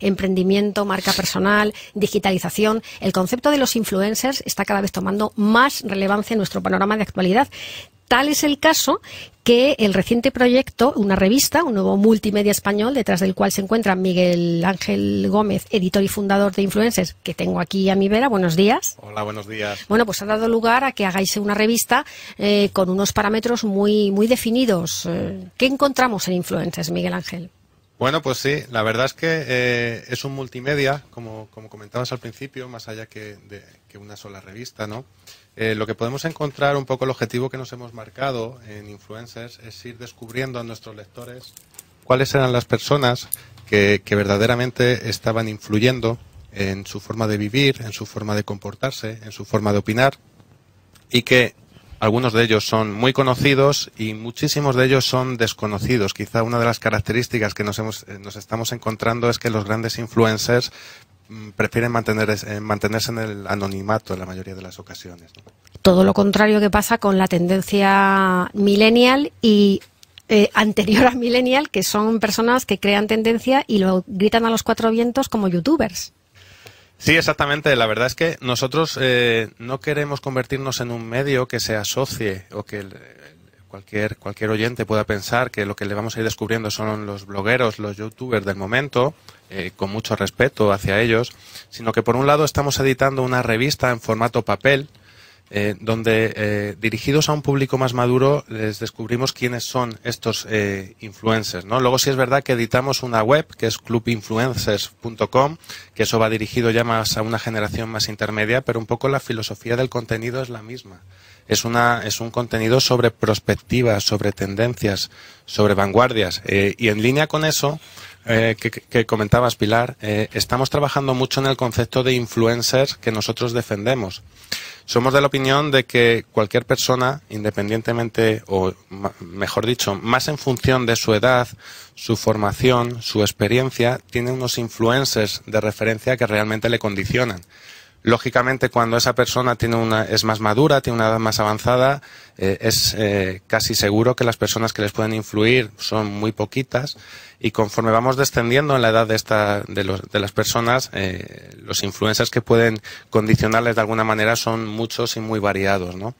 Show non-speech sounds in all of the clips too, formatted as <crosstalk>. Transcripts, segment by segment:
emprendimiento, marca personal, digitalización. El concepto de los influencers está cada vez tomando más relevancia en nuestro panorama de actualidad. Tal es el caso que el reciente proyecto, una revista, un nuevo multimedia español, detrás del cual se encuentra Miguel Ángel Gómez, editor y fundador de Influencers, que tengo aquí a mi vera. Buenos días. Hola, buenos días. Bueno, pues ha dado lugar a que hagáis una revista eh, con unos parámetros muy, muy definidos. Eh, ¿Qué encontramos en Influencers, Miguel Ángel? Bueno, pues sí, la verdad es que eh, es un multimedia, como, comentabas al principio, más allá que, de, que una sola revista, ¿no? Eh, lo que podemos encontrar, un poco el objetivo que nos hemos marcado en Influencers, es ir descubriendo a nuestros lectores cuáles eran las personas que, que verdaderamente estaban influyendo en su forma de vivir, en su forma de comportarse, en su forma de opinar, y que algunos de ellos son muy conocidos y muchísimos de ellos son desconocidos. Quizá una de las características que nos, eh, estamos encontrando es que los grandes influencers mm, prefieren mantener, eh, mantenerse en el anonimato en la mayoría de las ocasiones. Todo lo contrario que pasa con la tendencia millennial y eh, anterior a millennial, que son personas que crean tendencia y lo gritan a los cuatro vientos como youtubers. Sí, exactamente. La verdad es que nosotros eh, no queremos convertirnos en un medio que se asocie o que cualquier, cualquier oyente pueda pensar que lo que le vamos a ir descubriendo son los blogueros, los youtubers del momento, eh, con mucho respeto hacia ellos, sino que por un lado estamos editando una revista en formato papel, eh, donde eh, dirigidos a un público más maduro les descubrimos quiénes son estos eh, influencers. ¿no? Luego sí es verdad que editamos una web que es clubinfluencers.com, que eso va dirigido ya más a una generación más intermedia, pero un poco la filosofía del contenido es la misma. Es, una, es un contenido sobre perspectivas, sobre tendencias, sobre vanguardias. Eh, y en línea con eso, eh, que, comentabas, Pilar, eh, estamos trabajando mucho en el concepto de influencers que nosotros defendemos. Somos de la opinión de que cualquier persona, independientemente, o mejor dicho, más en función de su edad, su formación, su experiencia, tiene unos influencers de referencia que realmente le condicionan. Lógicamente, cuando esa persona tiene una, es más madura, tiene una edad más avanzada, eh, es eh, casi seguro que las personas que les pueden influir son muy poquitas y conforme vamos descendiendo en la edad de, esta, de, los, de las personas, eh, los influencers que pueden condicionarles de alguna manera son muchos y muy variados, ¿no?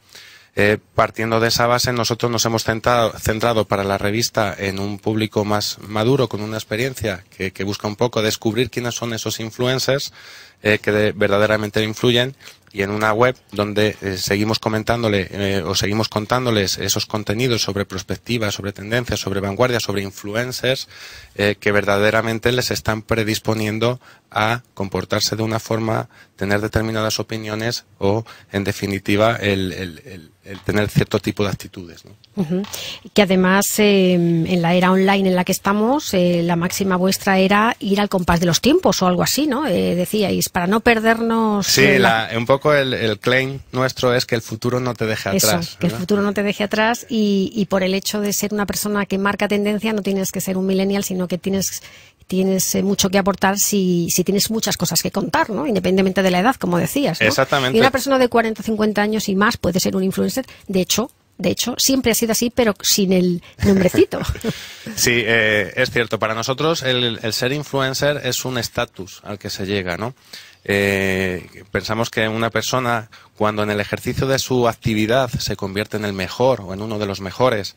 Eh, partiendo de esa base, nosotros nos hemos centrado, para la revista en un público más maduro, con una experiencia que, busca un poco descubrir quiénes son esos influencers eh, que verdaderamente influyen y en una web donde eh, seguimos comentándole o seguimos contándoles esos contenidos sobre perspectivas, sobre tendencias, sobre vanguardia, sobre influencers que verdaderamente les están predisponiendo a comportarse de una forma, tener determinadas opiniones o, en definitiva, el, el, el, tener cierto tipo de actitudes. Que además, em, en la era online en la que estamos, eh, la máxima vuestra era ir al compás de los tiempos o algo así, ¿no? Eh, decíais, para no perdernos. Sí, eh, un poco el, claim nuestro es que el futuro no te deje atrás. Que el futuro no te deje atrás y, y por el hecho de ser una persona que marca tendencia, no tienes que ser un millennial, sino que tienes tienes eh, mucho que aportar si, tienes muchas cosas que contar, ¿no? Independientemente de la edad, como decías. Exactamente. Y una persona de 40, 50 años y más puede ser un influencer. De hecho, de hecho, siempre ha sido así, pero sin el nombrecito. <laughs> sí, eh, es cierto. Para nosotros el, ser influencer es un estatus al que se llega, ¿no? Eh, pensamos que una persona, cuando en el ejercicio de su actividad se convierte en el mejor o en uno de los mejores,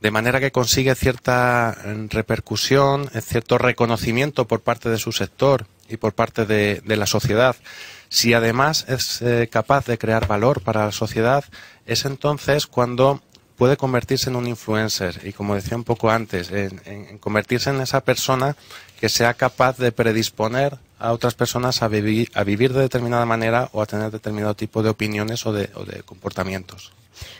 de manera que consigue cierta eh, repercusión, eh, cierto reconocimiento por parte de su sector y por parte de, la sociedad. Si además es eh, capaz de crear valor para la sociedad, es entonces cuando puede convertirse en un influencer y, como decía un poco antes, en, en convertirse en esa persona que sea capaz de predisponer a otras personas a, vivir, de determinada manera o a tener determinado tipo de opiniones o de, comportamientos.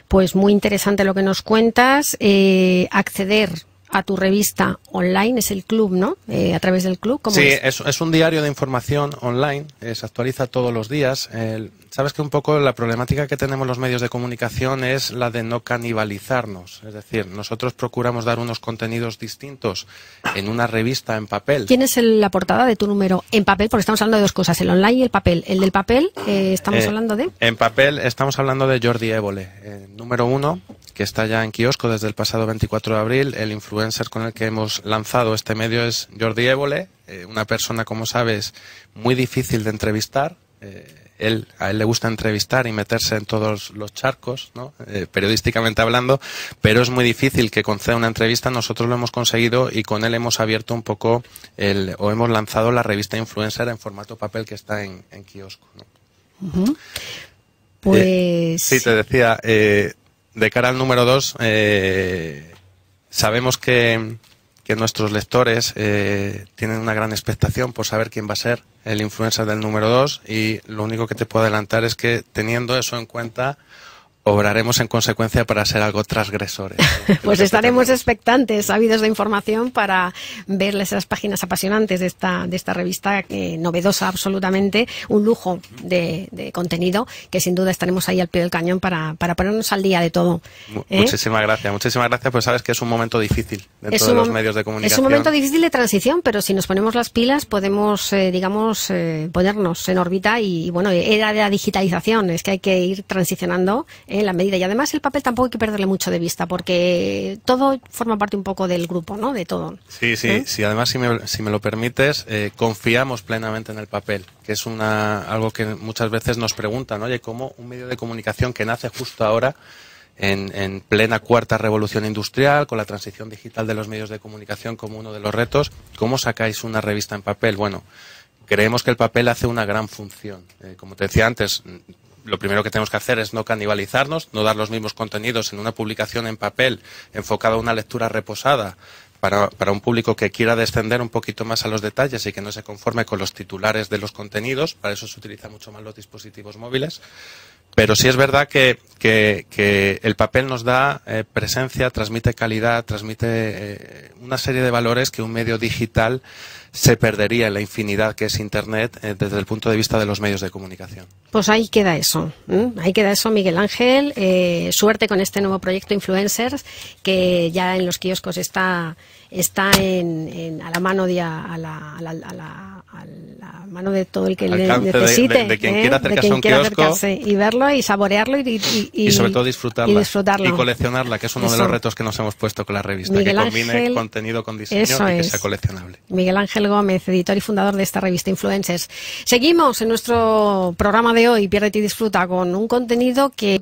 Pues muy interesante lo que nos cuentas. Eh, acceder a tu revista online, es el club, ¿no? Eh, a través del club. ¿cómo sí, es? un diario de información online, eh, se actualiza todos los días. Sabes que un poco la problemática que tenemos los medios de comunicación es la de no canibalizarnos. Es decir, nosotros procuramos dar unos contenidos distintos en una revista en papel. ¿Quién es la portada de tu número en papel? Porque estamos hablando de dos cosas, el online y el papel. El del papel, eh, estamos hablando de... En papel estamos hablando de Jordi Évole, número uno, que está ya en kiosco desde el pasado 24 de abril. El influencer con el que hemos lanzado este medio es Jordi Évole, eh, una persona, como sabes, muy difícil de entrevistar. Eh, él, a él le gusta entrevistar y meterse en todos los charcos, ¿no? Eh, periodísticamente hablando, pero es muy difícil que conceda una entrevista. Nosotros lo hemos conseguido y con él hemos abierto un poco el, o hemos lanzado la revista Influencer en formato papel que está en, en kiosco. Pues. sí, te decía, de cara al número 2, eh, sabemos que, nuestros lectores eh, tienen una gran expectación por saber quién va a ser el influencer del número 2 y lo único que te puedo adelantar es que teniendo eso en cuenta, obraremos en consecuencia para ser algo transgresores. <laughs> pues estaremos expectantes, sabidos de información para ver esas páginas apasionantes de esta, de esta revista, eh, novedosa absolutamente, un lujo de, contenido que sin duda estaremos ahí al pie del cañón para, ponernos al día de todo. ¿eh? Muchísimas gracias, muchísimas gracias, pues sabes que es un momento difícil dentro de los medios de comunicación. Es un momento difícil de transición, pero si nos ponemos las pilas podemos, eh, digamos, ponernos en órbita y, bueno, era de la digitalización, es que hay que ir transicionando la medida. Y además el papel tampoco hay que perderle mucho de vista, porque todo forma parte un poco del grupo, ¿no? De todo. Sí, sí, ¿Eh? sí. Además, si me, lo permites, eh, confiamos plenamente en el papel, que es una, algo que muchas veces nos preguntan, oye, ¿cómo un medio de comunicación que nace justo ahora en, plena cuarta revolución industrial, con la transición digital de los medios de comunicación como uno de los retos. ¿Cómo sacáis una revista en papel? Bueno, creemos que el papel hace una gran función. Eh, como te decía antes, lo primero que tenemos que hacer es no canibalizarnos, no dar los mismos contenidos en una publicación en papel enfocada a una lectura reposada para, un público que quiera descender un poquito más a los detalles y que no se conforme con los titulares de los contenidos. Para eso se utilizan mucho más los dispositivos móviles. Pero sí es verdad que, el papel nos da eh, presencia, transmite calidad, transmite eh, una serie de valores que un medio digital se perdería en la infinidad que es Internet eh, desde el punto de vista de los medios de comunicación. Pues ahí queda eso. Ahí queda eso, Miguel Ángel. suerte con este nuevo proyecto Influencers, que ya en los kioscos está, está a la mano de a la a la mano de todo el que le necesite. De, quien quiera ¿eh? acercarse a un y verlo y saborearlo y, sobre todo disfrutarlo. y coleccionarla, que es uno de los retos que nos hemos puesto con la revista, que combine contenido con diseño y que sea coleccionable. Miguel Ángel Gómez, editor y fundador de esta revista Influences. Seguimos en nuestro programa de hoy, Pierde y Disfruta, con un contenido que...